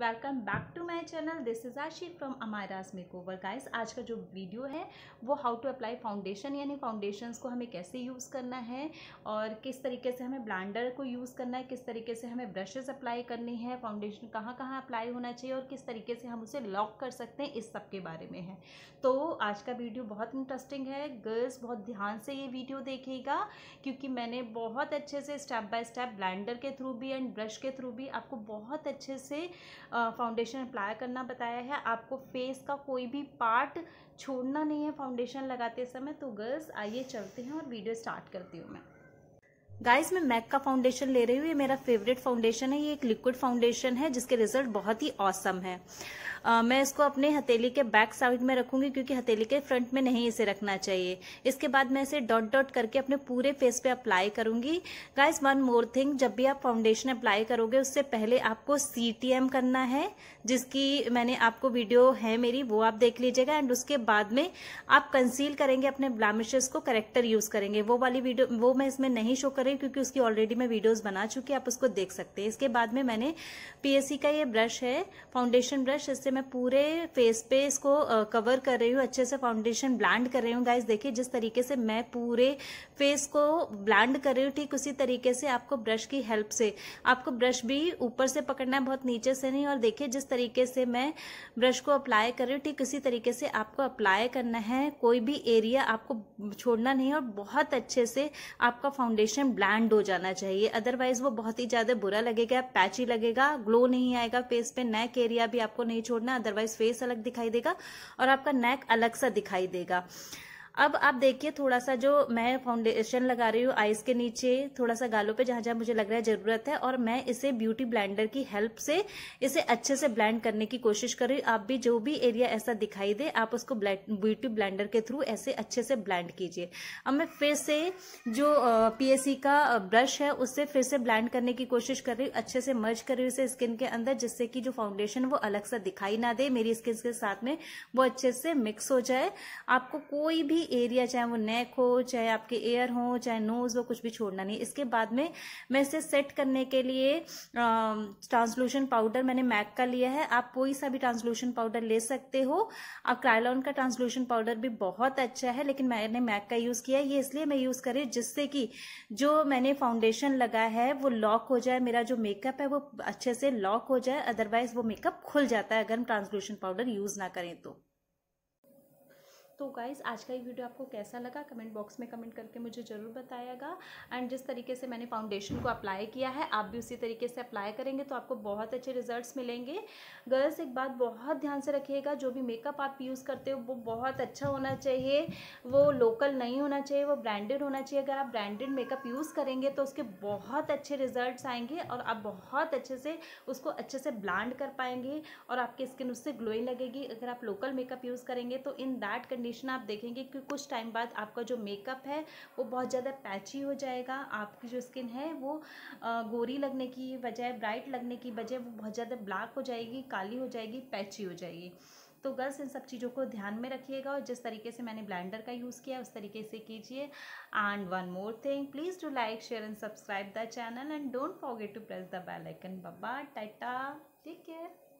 welcome back to my channel this is Ashi from Amaira's makeover guys आज का जो video है वो हाउ टू अप्लाई फाउंडेशन यानी फाउंडेशंस को हमें कैसे यूज़ करना है और किस तरीके से हमें ब्लैंडर को यूज़ करना है किस तरीके से हमें ब्रशेज अप्लाई करनी है फाउंडेशन कहाँ कहाँ अप्लाई होना चाहिए और किस तरीके से हम उसे लॉक कर सकते हैं इस सब के बारे में है तो आज का वीडियो बहुत इंटरेस्टिंग है गर्ल्स बहुत ध्यान से ये वीडियो देखेगा क्योंकि मैंने बहुत अच्छे से स्टेप बाय स्टेप ब्लाइंडर के थ्रू भी एंड ब्रश के थ्रू भी आपको बहुत अच्छे से फाउंडेशन अप्लाई करना बताया है आपको फेस का कोई भी पार्ट छोड़ना नहीं है फाउंडेशन लगाते समय तो गर्ल्स आइए चलते हैं और वीडियो स्टार्ट करती हूँ मैं गाइस मैं मैक का फाउंडेशन ले रही हूँ ये मेरा फेवरेट फाउंडेशन है ये एक लिक्विड फाउंडेशन है जिसके रिजल्ट बहुत ही औसम है आ, मैं इसको अपने हथेली के बैक साइड में रखूंगी क्योंकि हथेली के फ्रंट में नहीं इसे रखना चाहिए इसके बाद मैं इसे डॉट डॉट करके अपने पूरे फेस पे अप्लाई करूंगी गाइस वन मोर थिंग जब भी आप फाउंडेशन अप्लाई करोगे उससे पहले आपको सी करना है जिसकी मैंने आपको वीडियो है मेरी वो आप देख लीजिएगा एंड उसके बाद में आप कंसील करेंगे अपने ब्लामिशेस को करेक्टर यूज करेंगे वो वाली वीडियो वो मैं इसमें नहीं शो करेंगे करें क्योंकि उसकी ऑलरेडी मैं वीडियोस बना चुकी आप उसको देख सकते हैं इसके बाद में मैंने पीएससी का ये ब्रश है फाउंडेशन ब्रश इससे मैं पूरे फेस पे इसको कवर कर रही हूँ अच्छे से फाउंडेशन ब्लैंड कर रही हूँ गाइज देखिए जिस तरीके से मैं पूरे फेस को ब्लैंड कर रही हूँ ठीक उसी तरीके से आपको ब्रश की हेल्प से आपको ब्रश भी ऊपर से पकड़ना है बहुत नीचे से नहीं और देखिए जिस तरीके से मैं ब्रश को अप्लाई कर रही हूँ ठीक उसी तरीके से आपको अप्लाई करना है कोई भी एरिया आपको छोड़ना नहीं और बहुत अच्छे से आपका फाउंडेशन ब्लैंड हो जाना चाहिए अदरवाइज वो बहुत ही ज्यादा बुरा लगेगा पैची लगेगा ग्लो नहीं आएगा फेस पे नेक एरिया भी आपको नहीं छोड़ना अदरवाइज फेस अलग दिखाई देगा और आपका नेक अलग सा दिखाई देगा अब आप देखिए थोड़ा सा जो मैं फाउंडेशन लगा रही हूँ आइज के नीचे थोड़ा सा गालों पे जहां जहां मुझे लग रहा है ज़रूरत है और मैं इसे ब्यूटी ब्लेंडर की हेल्प से इसे अच्छे से ब्लेंड करने की कोशिश कर रही हूँ आप भी जो भी एरिया ऐसा दिखाई दे आप उसको ब्यूटी ब्लेंडर के थ्रू ऐसे अच्छे से ब्लेंड कीजिए अब मैं फिर से जो पी का ब्रश है उससे फिर से ब्लेंड करने की कोशिश कर रही हूँ अच्छे से मर्ज कर रही हूँ इसे स्किन के अंदर जिससे कि जो फाउंडेशन वो अलग सा दिखाई ना दे मेरी स्किन के साथ में वो अच्छे से मिक्स हो जाए आपको कोई भी भी एरिया चाहे वो नेक हो चाहे आपके एयर हो चाहे नोज हो कुछ भी छोड़ना नहीं इसके बाद में मैं इसे सेट करने के लिए ट्रांसलूशन पाउडर मैंने मैक का लिया है आप कोई सा भी ट्रांसलूशन पाउडर ले सकते हो आप क्राइलॉन का ट्रांसलूशन पाउडर भी बहुत अच्छा है लेकिन मैंने मैक का यूज़ किया ये इसलिए मैं यूज़ करी जिससे कि जो मैंने फाउंडेशन लगा है वो लॉक हो जाए मेरा जो मेकअप है वो अच्छे से लॉक हो जाए अदरवाइज वो मेकअप खुल जाता है अगर हम ट्रांसलूशन पाउडर यूज़ ना करें तो तो गाइज़ आज का ये वीडियो आपको कैसा लगा कमेंट बॉक्स में कमेंट करके मुझे ज़रूर बताएगा एंड जिस तरीके से मैंने फाउंडेशन को अप्लाई किया है आप भी उसी तरीके से अप्लाई करेंगे तो आपको बहुत अच्छे रिजल्ट्स मिलेंगे गर्ल्स एक बात बहुत ध्यान से रखिएगा जो भी मेकअप आप यूज़ करते हो वो बहुत अच्छा होना चाहिए वो लोकल नहीं होना चाहिए वो ब्रांडेड होना चाहिए अगर आप ब्रांडेड मेकअप यूज़ करेंगे तो उसके बहुत अच्छे रिजल्ट्स आएंगे और आप बहुत अच्छे से उसको अच्छे से ब्लांड कर पाएंगे और आपकी स्किन उससे ग्लोइंग लगेगी अगर आप लोकल मेकअप यूज़ करेंगे तो इन दैट कंडीशन कंडीशन आप देखेंगे कि कुछ टाइम बाद आपका जो मेकअप है वो बहुत ज़्यादा पैची हो जाएगा आपकी जो स्किन है वो गोरी लगने की बजाय ब्राइट लगने की बजाय वो बहुत ज़्यादा ब्लैक हो जाएगी काली हो जाएगी पैची हो जाएगी तो गर्ल्स इन सब चीज़ों को ध्यान में रखिएगा और जिस तरीके से मैंने ब्लेंडर का यूज़ किया उस तरीके से कीजिए and one more thing please do like share and subscribe the channel and don't forget to press the bell icon बाबा टाटा टेक केयर